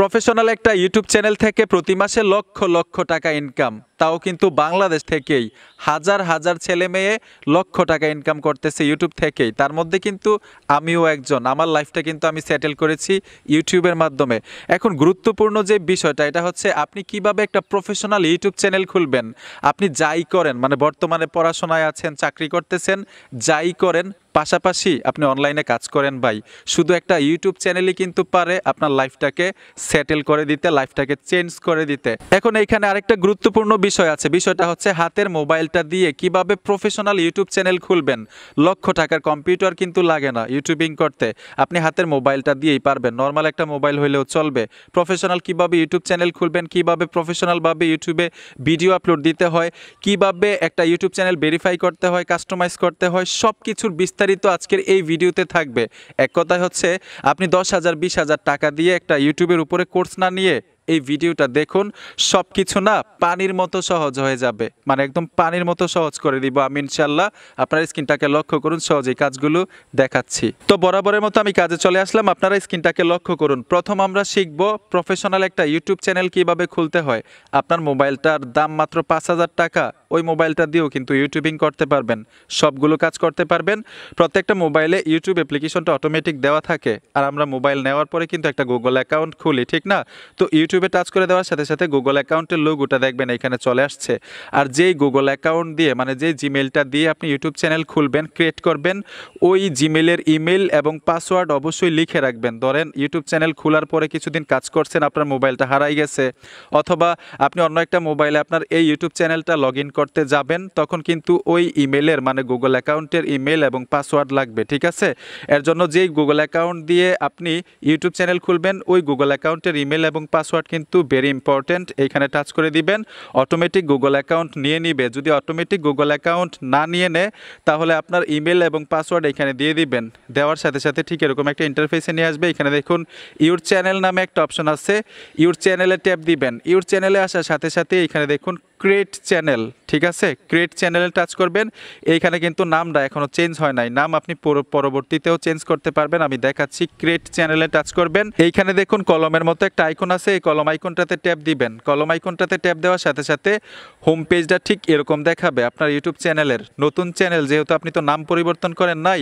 professional একটা YouTube channel থেকে প্রতি মাসে লক্ষ লক্ষ টাকা ইনকাম তাও কিন্তু বাংলাদেশ থেকেই হাজার হাজার ছেলে মেয়ে লক্ষ টাকা ইনকাম করতেছে ইউটিউব থেকেই তার মধ্যে কিন্তু আমিও একজন আমার লাইফটা কিন্তু আমি সেটেল করেছি ইউটিউবের মাধ্যমে এখন গুরুত্বপূর্ণ যে বিষয়টা এটা হচ্ছে আপনি কিভাবে একটা প্রফেশনাল ইউটিউব চ্যানেল খুলবেন আপনি যাই করেন মানে বর্তমানে পড়াশোনায় আছেন চাকরি করতেছেন যাই করেন পাশাপাশি আপনি অনলাইনে কাজ করেন ভাই শুধু একটা ইউটিউব চ্যানেলই কিন্তু পারে আপনার লাইফটাকে সেটেল করে দিতে লাইফটাকে চেঞ্জ করে দিতে এখন এইখানে আরেকটা গুরুত্বপূর্ণ বিষয় আছে বিষয়টা হচ্ছে হাতের মোবাইলটা দিয়ে কিভাবে প্রফেশনাল ইউটিউব চ্যানেল খুলবেন লক্ষ টাকার কম্পিউটার কিন্তু লাগে না ইউটিউবিং করতে আপনি হাতের মোবাইলটা দিয়েই পারবেন নর্মাল একটা মোবাইল হইলেও চলবে প্রফেশনাল কিভাবে ইউটিউব চ্যানেল খুলবেন কিভাবে প্রফেশনালভাবে ইউটিউবে ভিডিও আপলোড দিতে হয় কিভাবে একটা ইউটিউব চ্যানেল ভেরিফাই করতে হয় কাস্টমাইজ করতে হয় সব কিছুর বিস্তারিত আজকের এই ভিডিওতে থাকবে এক কথায় হচ্ছে আপনি দশ হাজার বিশ হাজার টাকা দিয়ে একটা ইউটিউবের উপরে কোর্স না নিয়ে এই ভিডিওটা দেখুন সব কিছু না পানির মতো সহজ হয়ে যাবে মানে একদম পানির মতো সহজ করে দিব আমি ইনশাল্লাহ আপনার স্কিনটাকে লক্ষ্য করুন সহজেই কাজগুলো দেখাচ্ছি তো বরাবরের মতো আমি কাজে চলে আসলাম আপনারা স্কিনটাকে লক্ষ্য করুন প্রথম আমরা শিখব প্রফেশনাল একটা ইউটিউব চ্যানেল কিভাবে খুলতে হয় আপনার মোবাইলটার দাম মাত্র পাঁচ হাজার টাকা ওই মোবাইলটা দিয়েও কিন্তু ইউটিউবিং করতে পারবেন সবগুলো কাজ করতে পারবেন প্রত্যেকটা মোবাইলে ইউটিউব অ্যাপ্লিকেশনটা অটোমেটিক দেওয়া থাকে আর আমরা মোবাইল নেওয়ার পরে কিন্তু একটা গুগল অ্যাকাউন্ট খুলি ঠিক না তো ইউটিউব ইউটিউবে টাচ করে দেওয়ার সাথে সাথে গুগল অ্যাকাউন্টের লোগোটা দেখবেন এখানে চলে আসছে আর যেই গুগল অ্যাকাউন্ট দিয়ে মানে যে জিমেলটা দিয়ে আপনি ইউটিউব চ্যানেল খুলবেন ক্রিয়েট করবেন ওই জিমেলের ইমেল এবং পাসওয়ার্ড অবশ্যই লিখে রাখবেন ধরেন ইউটিউব চ্যানেল খোলার পরে কিছুদিন কাজ করছেন আপনার মোবাইলটা হারাই গেছে অথবা আপনি অন্য একটা মোবাইলে আপনার এই ইউটিউব চ্যানেলটা লগ করতে যাবেন তখন কিন্তু ওই ইমেলের মানে গুগল অ্যাকাউন্টের ইমেল এবং পাসওয়ার্ড লাগবে ঠিক আছে এর জন্য যেই গুগল অ্যাকাউন্ট দিয়ে আপনি ইউটিউব চ্যানেল খুলবেন ওই গুগল অ্যাকাউন্টের ইমেল এবং পাসওয়ার্ড পাসওয়ার্ড কিন্তু ভেরি ইম্পর্টেন্ট এইখানে টাচ করে দিবেন অটোমেটিক গুগল অ্যাকাউন্ট নিয়ে নিবে যদি অটোমেটিক গুগল অ্যাকাউন্ট না নিয়ে নেয় তাহলে আপনার ইমেল এবং পাসওয়ার্ড এখানে দিয়ে দিবেন দেওয়ার সাথে সাথে ঠিক এরকম একটা ইন্টারফেসে নিয়ে আসবে এখানে দেখুন ইউর চ্যানেল নামে একটা অপশন আছে ইউর চ্যানেলে ট্যাপ দিবেন ইউর চ্যানেলে আসার সাথে সাথে এখানে দেখুন ক্রিয়েট চ্যানেল ঠিক আছে ক্রিয়েট চ্যানেলে টাচ করবেন এইখানে কিন্তু নামটা এখনও চেঞ্জ হয় নাই নাম আপনি পরবর্তীতেও চেঞ্জ করতে পারবেন আমি দেখাচ্ছি ক্রিয়েট চ্যানেলে টাচ করবেন এইখানে দেখুন কলমের মতো একটা আইকন আছে এই কলম আইকনটাতে ট্যাপ দিবেন কলম আইকনটাতে ট্যাপ দেওয়ার সাথে সাথে হোম পেজটা ঠিক এরকম দেখাবে আপনার ইউটিউব চ্যানেলের নতুন চ্যানেল যেহেতু আপনি তো নাম পরিবর্তন করেন নাই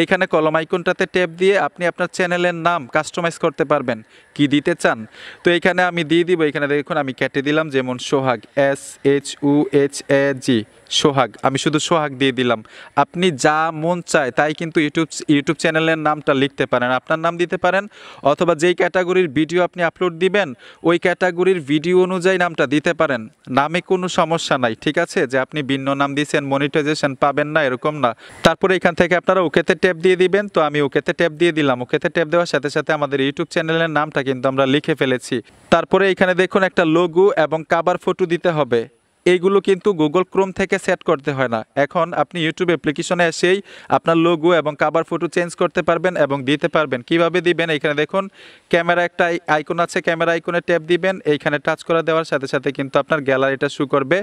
এইখানে কলম আইকনটাতে ট্যাপ দিয়ে আপনি আপনার চ্যানেলের নাম কাস্টমাইজ করতে পারবেন কি দিতে চান তো এখানে আমি দিয়ে দিব এখানে দেখুন আমি কেটে দিলাম যেমন Sohag S H U H A G Sohag আমি শুধু সোহাগ দিয়ে দিলাম আপনি যা মন চায় তাই কিন্তু ইউটিউব ইউটিউব চ্যানেলের নামটা লিখতে পারেন আপনার নাম দিতে পারেন অথবা যেই ক্যাটাগরির ভিডিও আপনি আপলোড দিবেন ওই ক্যাটাগরির ভিডিও অনুযায়ী নামটা দিতে পারেন নামে কোনো সমস্যা নাই ঠিক আছে যে আপনি ভিন্ন নাম দিয়েছেন মনিটাইজেশন পাবেন না এরকম না তারপরে এখান থেকে আপনারা ওকেতে ট্যাপ দিয়ে দিবেন তো আমি ওকেতে ট্যাপ দিয়ে দিলাম ওকেতে ট্যাপ দেওয়ার সাথে সাথে আমাদের ইউটিউব চ্যানেলের নামটা কিন্তু আমরা লিখে ফেলেছি তারপরে এখানে দেখুন একটা লোগো এবং কাবার ফটো দিতে হবে এইগুলো কিন্তু গুগল ক্রোম থেকে সেট করতে হয় না এখন আপনি ইউটিউব অ্যাপ্লিকেশনে এসেই আপনার লোগো এবং কাবার ফটো চেঞ্জ করতে পারবেন এবং দিতে পারবেন কিভাবে দিবেন এখানে দেখুন ক্যামেরা একটা আইকন আছে ক্যামেরা আইকনে ট্যাপ দিবেন এইখানে টাচ করে দেওয়ার সাথে সাথে কিন্তু আপনার গ্যালারিটা শু করবে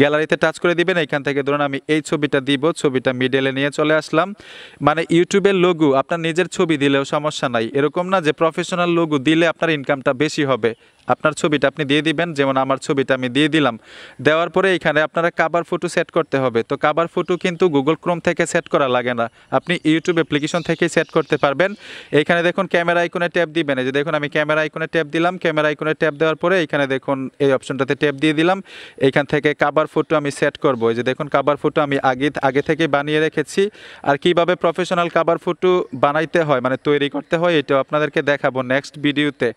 গ্যালারিতে টাচ করে দিবেন এইখান থেকে ধরুন আমি এই ছবিটা দিব ছবিটা মিডেলে নিয়ে চলে আসলাম মানে ইউটিউবের লোগো আপনার নিজের ছবি দিলেও সমস্যা নাই এরকম না যে প্রফেশনাল লোগো দিলে আপনার ইনকামটা বেশি হবে আপনার ছবিটা আপনি দিয়ে দিবেন যেমন আমার ছবিটা আমি দিয়ে দিলাম দেওয়ার পরে এখানে আপনারা কাবার ফটো সেট করতে হবে তো কাবার ফটো কিন্তু গুগল ক্রোম থেকে সেট করা লাগে না আপনি ইউটিউব অ্যাপ্লিকেশন থেকে সেট করতে পারবেন এখানে দেখুন ক্যামেরা আইকনে ট্যাপ দিবেন এই যে দেখুন আমি ক্যামেরা আইকনে ট্যাপ দিলাম ক্যামেরা আইকনে ট্যাপ দেওয়ার পরে এখানে দেখুন এই অপশনটাতে ট্যাপ দিয়ে দিলাম এখান থেকে কাবার ফটো আমি সেট করবো এই যে দেখুন কাবার ফটো আমি আগে আগে থেকে বানিয়ে রেখেছি আর কিভাবে প্রফেশনাল কাবার ফটো বানাইতে হয় মানে তৈরি করতে হয় এটাও আপনাদেরকে দেখাবো নেক্সট ভিডিওতে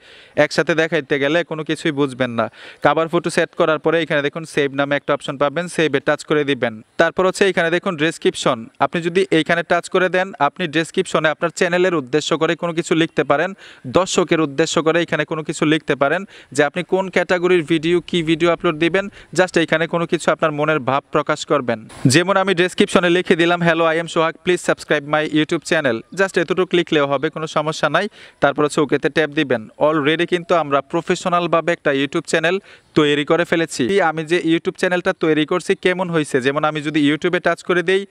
একসাথে দেখাইতে গেলে দেয় কোনো কিছুই বুঝবেন না কাবার ফটো সেট করার পরে এখানে দেখুন সেভ নামে একটা অপশন পাবেন সেভে টাচ করে দিবেন তারপর হচ্ছে এখানে দেখুন ডেসক্রিপশন আপনি যদি এইখানে টাচ করে দেন আপনি ডেসক্রিপশনে আপনার চ্যানেলের উদ্দেশ্য করে কোনো কিছু লিখতে পারেন দর্শকের উদ্দেশ্য করে এখানে কোনো কিছু লিখতে পারেন যে আপনি কোন ক্যাটাগরির ভিডিও কি ভিডিও আপলোড দিবেন জাস্ট এখানে কোনো কিছু আপনার মনের ভাব প্রকাশ করবেন যেমন আমি ডেসক্রিপশনে লিখে দিলাম hello I am Sohag please subscribe my YouTube channel just এতটুকু লিখলেও হবে কোনো সমস্যা নাই তারপর হচ্ছে ওকেতে ট্যাপ দিবেন অলরেডি কিন্তু আমরা প্রফেশন প্রফেশনালভাবে একটা ইউটিউব চ্যানেল তৈরি করে ফেলেছি আমি যে ইউটিউব চ্যানেলটা তৈরি করছি কেমন হয়েছে যেমন আমি যদি ইউটিউবে টাচ করে দেই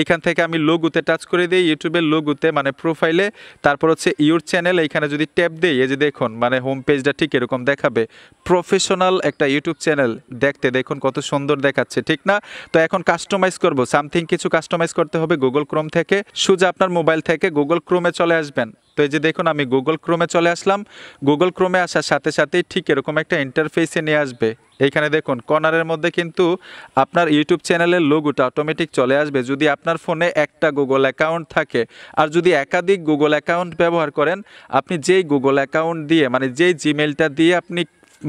এইখান থেকে আমি লোগুতে টাচ করে দিই ইউটিউবের লোগুতে মানে প্রোফাইলে তারপর হচ্ছে ইউর চ্যানেল এইখানে যদি ট্যাপ দিই এই যে দেখুন মানে হোম পেজটা ঠিক এরকম দেখাবে প্রফেশনাল একটা ইউটিউব চ্যানেল দেখতে দেখুন কত সুন্দর দেখাচ্ছে ঠিক না তো এখন কাস্টমাইজ করব সামথিং কিছু কাস্টমাইজ করতে হবে গুগল ক্রোম থেকে সুজা আপনার মোবাইল থেকে গুগল ক্রোমে চলে আসবেন তো এই যে দেখুন আমি গুগল ক্রোমে চলে আসলাম গুগল ক্রোমে আসার সাথে সাথেই ঠিক এরকম একটা ইন্টারফেসে নিয়ে আসবে এইখানে দেখুন কর্নারের মধ্যে কিন্তু আপনার ইউটিউব চ্যানেলের লোগোটা অটোমেটিক চলে আসবে যদি আপনার ফোনে একটা গুগল অ্যাকাউন্ট থাকে আর যদি একাধিক গুগল অ্যাকাউন্ট ব্যবহার করেন আপনি যেই গুগল অ্যাকাউন্ট দিয়ে মানে যেই জিমেলটা দিয়ে আপনি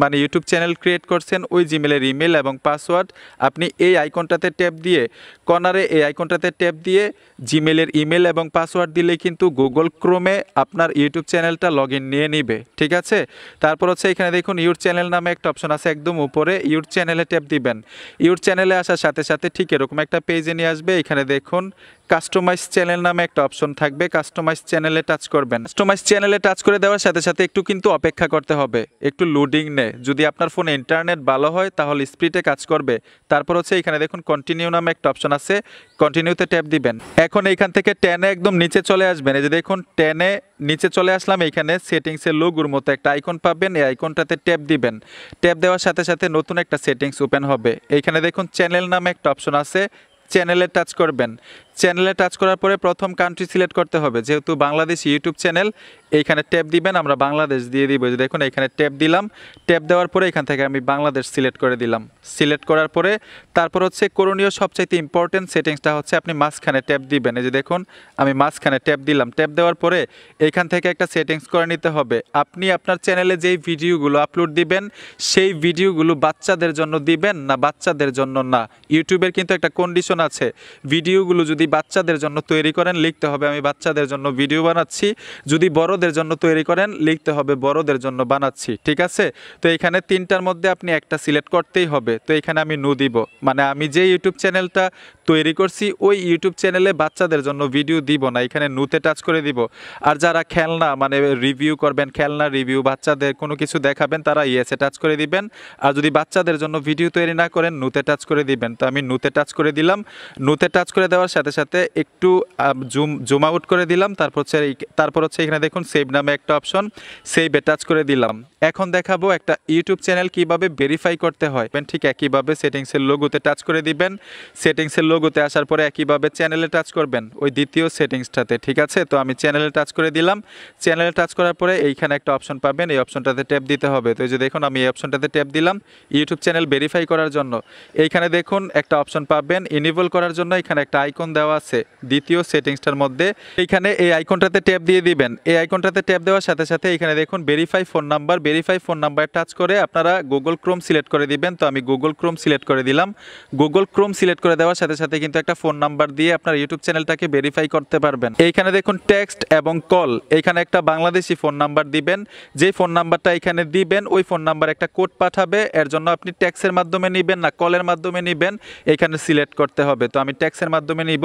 মানে ইউটিউব চ্যানেল ক্রিয়েট করছেন ওই জিমেলের ইমেল এবং পাসওয়ার্ড আপনি এই আইকনটাতে ট্যাপ দিয়ে কর্নারে এই আইকনটাতে ট্যাপ দিয়ে জিমেলের ইমেল এবং পাসওয়ার্ড দিলে কিন্তু গুগল ক্রোমে আপনার ইউটিউব চ্যানেলটা লগ নিয়ে নিবে ঠিক আছে তারপর হচ্ছে এখানে দেখুন ইউর চ্যানেল নামে একটা অপশন আছে একদম উপরে ইউর চ্যানেলে ট্যাপ দিবেন ইউর চ্যানেলে আসার সাথে সাথে ঠিক এরকম একটা পেজে নিয়ে আসবে এখানে দেখুন কাস্টমাইজ চ্যানেল নামে একটা অপশন থাকবে কাস্টমাইজ চ্যানেলে টাচ করবেন কাস্টমাইজ চ্যানেলে টাচ করে দেওয়ার সাথে সাথে একটু কিন্তু অপেক্ষা করতে হবে একটু লোডিং নে যদি আপনার ফোনে ইন্টারনেট ভালো হয় তাহলে স্পিডে কাজ করবে তারপর হচ্ছে এখানে দেখুন কন্টিনিউ নামে একটা অপশন আছে কন্টিনিউতে ট্যাপ দিবেন এখন এইখান থেকে টেনে একদম নিচে চলে আসবেন এই যে দেখুন টেনে নিচে চলে আসলাম এইখানে সেটিংসের লোগুর মতো একটা আইকন পাবেন এই আইকনটাতে ট্যাপ দিবেন ট্যাপ দেওয়ার সাথে সাথে নতুন একটা সেটিংস ওপেন হবে এইখানে দেখুন চ্যানেল নামে একটা অপশন আছে চ্যানেলে টাচ করবেন চ্যানেলে টাচ করার পরে প্রথম কান্ট্রি সিলেক্ট করতে হবে যেহেতু বাংলাদেশ ইউটিউব চ্যানেল এইখানে ট্যাপ দিবেন আমরা বাংলাদেশ দিয়ে দিব দেখুন এখানে ট্যাপ দিলাম ট্যাপ দেওয়ার পরে এখান থেকে আমি বাংলাদেশ সিলেক্ট করে দিলাম সিলেক্ট করার পরে তারপর হচ্ছে করণীয় সবচাইতে ইম্পর্টেন্ট সেটিংসটা হচ্ছে আপনি মাঝখানে ট্যাপ দিবেন এই যে দেখুন আমি মাঝখানে ট্যাপ দিলাম ট্যাপ দেওয়ার পরে এখান থেকে একটা সেটিংস করে নিতে হবে আপনি আপনার চ্যানেলে যেই ভিডিওগুলো আপলোড দিবেন সেই ভিডিওগুলো বাচ্চাদের জন্য দিবেন না বাচ্চাদের জন্য না ইউটিউবের কিন্তু একটা কন্ডিশন আছে ভিডিওগুলো যদি যদি বাচ্চাদের জন্য তৈরি করেন লিখতে হবে আমি বাচ্চাদের জন্য ভিডিও বানাচ্ছি যদি বড়দের জন্য তৈরি করেন লিখতে হবে বড়দের জন্য বানাচ্ছি ঠিক আছে তো এখানে তিনটার মধ্যে আপনি একটা সিলেক্ট করতেই হবে তো এখানে আমি নু দিব মানে আমি যে ইউটিউব চ্যানেলটা তৈরি করছি ওই ইউটিউব চ্যানেলে বাচ্চাদের জন্য ভিডিও দিব না এখানে নুতে টাচ করে দিব আর যারা খেলনা মানে রিভিউ করবেন খেলনা রিভিউ বাচ্চাদের কোনো কিছু দেখাবেন তারা ইয়েসে টাচ করে দিবেন আর যদি বাচ্চাদের জন্য ভিডিও তৈরি না করেন নুতে টাচ করে দিবেন তো আমি নুতে টাচ করে দিলাম নুতে টাচ করে দেওয়ার সাথে সাথে সাথে একটু জুম জুম আউট করে দিলাম তারপর হচ্ছে তারপর হচ্ছে এখানে দেখুন সেভ নামে একটা অপশন সেভ টাচ করে দিলাম এখন দেখাবো একটা ইউটিউব চ্যানেল কিভাবে ভেরিফাই করতে হয় ঠিক একইভাবে সেটিংসের লোগোতে টাচ করে দিবেন সেটিংসের লোগোতে আসার পরে একইভাবে চ্যানেলে টাচ করবেন ওই দ্বিতীয় সেটিংসটাতে ঠিক আছে তো আমি চ্যানেলে টাচ করে দিলাম চ্যানেলে টাচ করার পরে এইখানে একটা অপশন পাবেন এই অপশনটাতে ট্যাপ দিতে হবে তো যে দেখুন আমি এই অপশনটাতে ট্যাপ দিলাম ইউটিউব চ্যানেল ভেরিফাই করার জন্য এইখানে দেখুন একটা অপশন পাবেন ইনিভল করার জন্য এখানে একটা আইকন দেওয়া দেওয়া আছে দ্বিতীয় সেটিংসটার মধ্যে এইখানে এই আইকনটাতে ট্যাপ দিয়ে দিবেন এই আইকনটাতে ট্যাপ দেওয়ার সাথে সাথে এখানে দেখুন verify phone number verify phone number touch করে আপনারা গুগল ক্রোম সিলেক্ট করে দিবেন তো আমি গুগল ক্রোম সিলেক্ট করে দিলাম গুগল ক্রোম সিলেক্ট করে দেওয়ার সাথে সাথে কিন্তু একটা ফোন নাম্বার দিয়ে আপনার ইউটিউব চ্যানেলটাকে ভেরিফাই করতে পারবেন এইখানে দেখুন টেক্সট এবং কল এইখানে একটা বাংলাদেশি ফোন নাম্বার দিবেন যে ফোন নাম্বারটা এখানে দিবেন ওই ফোন নাম্বার একটা কোড পাঠাবে এর জন্য আপনি ট্যাক্সের মাধ্যমে নিবেন না কলের মাধ্যমে নিবেন এখানে সিলেক্ট করতে হবে তো আমি ট্যাক্সের মাধ্যমে নিব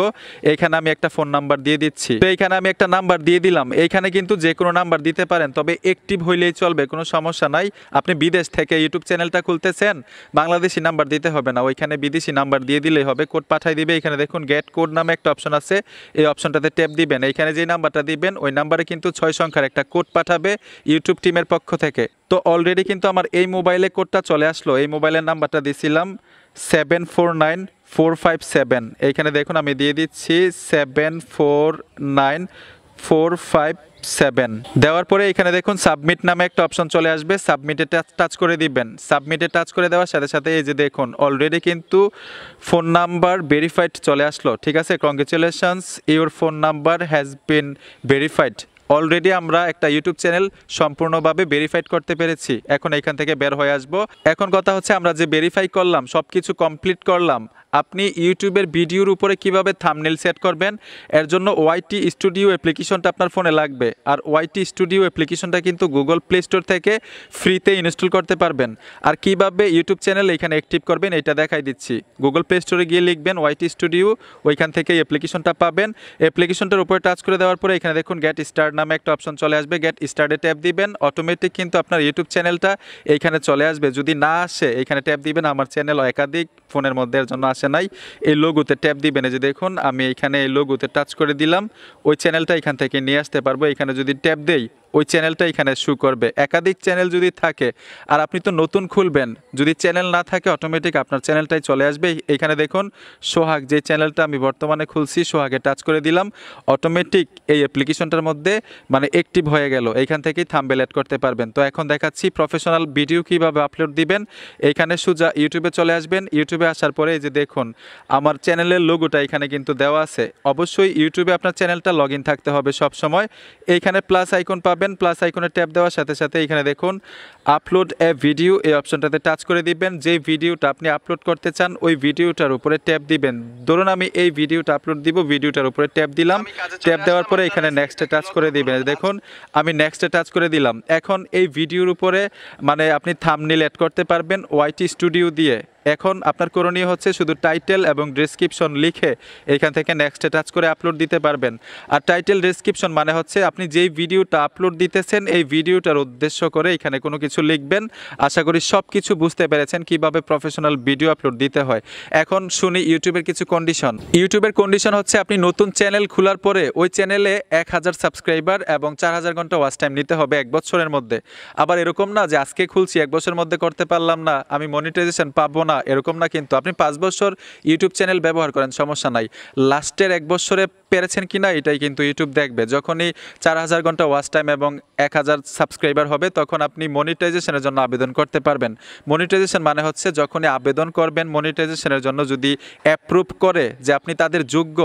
এখানে আমি একটা ফোন নাম্বার দিয়ে দিচ্ছি তো এখানে আমি একটা নাম্বার দিয়ে দিলাম এইখানে কিন্তু যে কোনো নাম্বার দিতে পারেন তবে অ্যাক্টিভ হইলেই চলবে কোনো সমস্যা নাই আপনি বিদেশ থেকে ইউটিউব চ্যানেলটা খুলতেছেন বাংলাদেশি নাম্বার দিতে হবে না ওইখানে বিদেশি নাম্বার দিয়ে দিলেই হবে কোড পাঠাই দিবে এখানে দেখুন গেট কোড নামে একটা অপশন আছে এই অপশনটাতে ট্যাপ দিবেন এইখানে যে নাম্বারটা দিবেন ওই নাম্বারে কিন্তু ছয় সংখ্যার একটা কোড পাঠাবে ইউটিউব টিমের পক্ষ থেকে তো অলরেডি কিন্তু আমার এই মোবাইলে কোডটা চলে আসলো এই মোবাইলের নাম্বারটা দিছিলাম seven four nine four five seven এইখানে দেখুন আমি দিয়ে দিচ্ছি seven four nine four five seven দেওয়ার পরে এখানে দেখুন সাবমিট নামে একটা অপশন চলে আসবে সাবমিটে টাচ করে দিবেন সাবমিটে টাচ করে দেওয়ার সাথে সাথে এই যে দেখুন অলরেডি কিন্তু ফোন নাম্বার ভেরিফাইড চলে আসলো ঠিক আছে congratulations your phone number has been verified already আমরা একটা ইউটিউব চ্যানেল সম্পূর্ণভাবে ভেরিফাইড করতে পেরেছি এখন এখান থেকে বের হয়ে আসব এখন কথা হচ্ছে আমরা যে ভেরিফাই করলাম সব কিছু কমপ্লিট করলাম আপনি ইউটিউবের ভিডিওর উপরে কিভাবে থামনেল সেট করবেন এর জন্য ওয়াইটি স্টুডিও অ্যাপ্লিকেশনটা আপনার ফোনে লাগবে আর ওয়াইটি স্টুডিও অ্যাপ্লিকেশনটা কিন্তু গুগল প্লে স্টোর থেকে ফ্রিতে ইনস্টল করতে পারবেন আর কিভাবে ইউটিউব চ্যানেল এখানে অ্যাক্টিভ করবেন এটা দেখাই দিচ্ছি গুগল প্লে স্টোরে গিয়ে লিখবেন ওয়াইটি স্টুডিও ওইখান থেকে অ্যাপ্লিকেশনটা পাবেন অ্যাপ্লিকেশনটার উপরে টাচ করে দেওয়ার পরে এখানে দেখুন গেট স্টার্ট নামে একটা অপশন চলে আসবে গেট স্টার্টে ট্যাপ দিবেন অটোমেটিক কিন্তু আপনার ইউটিউব চ্যানেলটা এইখানে চলে আসবে যদি না আসে এখানে ট্যাপ দিবেন আমার চ্যানেল একাধিক ফোনের মধ্যে এর জন্য আসে কাছে নাই এই লোগোতে ট্যাপ দিবেন যে দেখুন আমি এখানে এই লোগোতে টাচ করে দিলাম ওই চ্যানেলটা এখান থেকে নিয়ে আসতে পারবো এখানে যদি ট্যাপ দেই ওই চ্যানেলটা এখানে শু করবে একাধিক চ্যানেল যদি থাকে আর আপনি তো নতুন খুলবেন যদি চ্যানেল না থাকে অটোমেটিক আপনার চ্যানেলটাই চলে আসবে এখানে দেখুন সোহাগ যে চ্যানেলটা আমি বর্তমানে খুলছি সোহাগে টাচ করে দিলাম অটোমেটিক এই অ্যাপ্লিকেশনটার মধ্যে মানে অ্যাক্টিভ হয়ে গেল এইখান থেকেই থাম্বেল অ্যাড করতে পারবেন তো এখন দেখাচ্ছি প্রফেশনাল ভিডিও কিভাবে আপলোড দিবেন এইখানে সোজা ইউটিউবে চলে আসবেন ইউটিউবে আসার পরে এই যে দেখুন আমার চ্যানেলের লোগোটা এখানে কিন্তু দেওয়া আছে অবশ্যই ইউটিউবে আপনার চ্যানেলটা লগ থাকতে হবে সব সময় এইখানে প্লাস আইকন পাবে পাবেন প্লাস আইকনে ট্যাপ দেওয়ার সাথে সাথে এখানে দেখুন আপলোড এ ভিডিও এই অপশনটাতে টাচ করে দিবেন যে ভিডিওটা আপনি আপলোড করতে চান ওই ভিডিওটার উপরে ট্যাপ দিবেন ধরুন আমি এই ভিডিওটা আপলোড দিব ভিডিওটার উপরে ট্যাপ দিলাম ট্যাপ দেওয়ার পরে এখানে নেক্সটে টাচ করে দিবেন দেখুন আমি নেক্সটে টাচ করে দিলাম এখন এই ভিডিওর উপরে মানে আপনি থামনিল অ্যাড করতে পারবেন ওয়াইটি স্টুডিও দিয়ে এখন আপনার করণীয় হচ্ছে শুধু টাইটেল এবং ডেসক্রিপশন লিখে এখান থেকে নেক্সটে টাচ করে আপলোড দিতে পারবেন আর টাইটেল ডেসক্রিপশন মানে হচ্ছে আপনি যেই ভিডিওটা আপলোড দিতেছেন এই ভিডিওটার উদ্দেশ্য করে এখানে কোনো কিছু কিছু লিখবেন আশা করি সব কিছু বুঝতে পেরেছেন কিভাবে প্রফেশনাল ভিডিও আপলোড দিতে হয় এখন শুনি ইউটিউবের কিছু কন্ডিশন ইউটিউবের কন্ডিশন হচ্ছে আপনি নতুন চ্যানেল খোলার পরে ওই চ্যানেলে এক হাজার সাবস্ক্রাইবার এবং চার হাজার ঘন্টা ওয়াচ টাইম নিতে হবে এক বছরের মধ্যে আবার এরকম না যে আজকে খুলছি এক বছরের মধ্যে করতে পারলাম না আমি মনিটাইজেশন পাবো না এরকম না কিন্তু আপনি পাঁচ বছর ইউটিউব চ্যানেল ব্যবহার করেন সমস্যা নাই লাস্টের এক বছরে পেরেছেন কি না এটাই কিন্তু ইউটিউব দেখবে যখনই চার হাজার ঘন্টা ওয়াচ টাইম এবং এক হাজার সাবস্ক্রাইবার হবে তখন আপনি মনিটাইজেশনের জন্য আবেদন করতে পারবেন মনিটাইজেশন মানে হচ্ছে যখনই আবেদন করবেন মনিটাইজেশনের জন্য যদি অ্যাপ্রুভ করে যে আপনি তাদের যোগ্য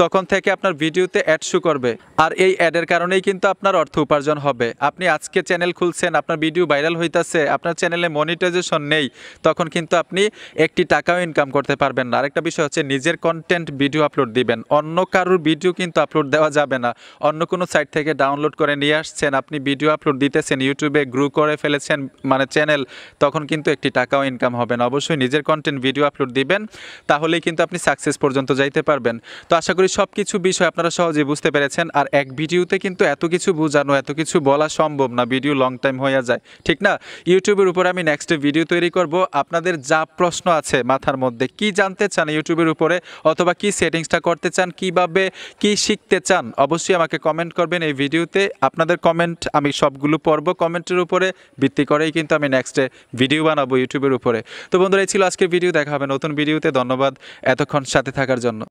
তখন থেকে আপনার ভিডিওতে অ্যাড শু করবে আর এই অ্যাডের কারণেই কিন্তু আপনার অর্থ উপার্জন হবে আপনি আজকে চ্যানেল খুলছেন আপনার ভিডিও ভাইরাল হইতেছে আপনার চ্যানেলে মনিটাইজেশন নেই তখন কিন্তু আপনি একটি টাকাও ইনকাম করতে পারবেন না আরেকটা বিষয় হচ্ছে নিজের কন্টেন্ট ভিডিও আপলোড দিবেন অন্য কারোর ভিডিও কিন্তু আপলোড দেওয়া যাবে না অন্য কোনো সাইট থেকে ডাউনলোড করে নিয়ে আসছেন আপনি ভিডিও আপলোড দিতেছেন ইউটিউবে গ্রো করে ফেলেছেন মানে চ্যানেল তখন কিন্তু একটি টাকাও ইনকাম হবে না অবশ্যই নিজের কন্টেন্ট ভিডিও আপলোড দিবেন তাহলেই কিন্তু আপনি সাকসেস পর্যন্ত যাইতে পারবেন তো আশা করি সব কিছু বিষয় আপনারা সহজেই বুঝতে পেরেছেন আর এক ভিডিওতে কিন্তু এত কিছু বোঝানো এত কিছু বলা সম্ভব না ভিডিও লং টাইম হয়ে যায় ঠিক না ইউটিউবের উপর আমি নেক্সট ভিডিও তৈরি করব আপনাদের যা প্রশ্ন আছে মাথার মধ্যে কি জানতে চান ইউটিউবের উপরে অথবা কি সেটিংসটা করতে চান কিভাবে কি শিখতে চান অবশ্যই আমাকে কমেন্ট করবেন এই ভিডিওতে আপনাদের কমেন্ট আমি সবগুলো পর্ব কমেন্টের উপরে ভিত্তি করেই কিন্তু আমি নেক্সটে ভিডিও বানাবো ইউটিউবের উপরে তো বন্ধুরা এই ছিল আজকের ভিডিও দেখা হবে নতুন ভিডিওতে ধন্যবাদ এতক্ষণ সাথে থাকার জন্য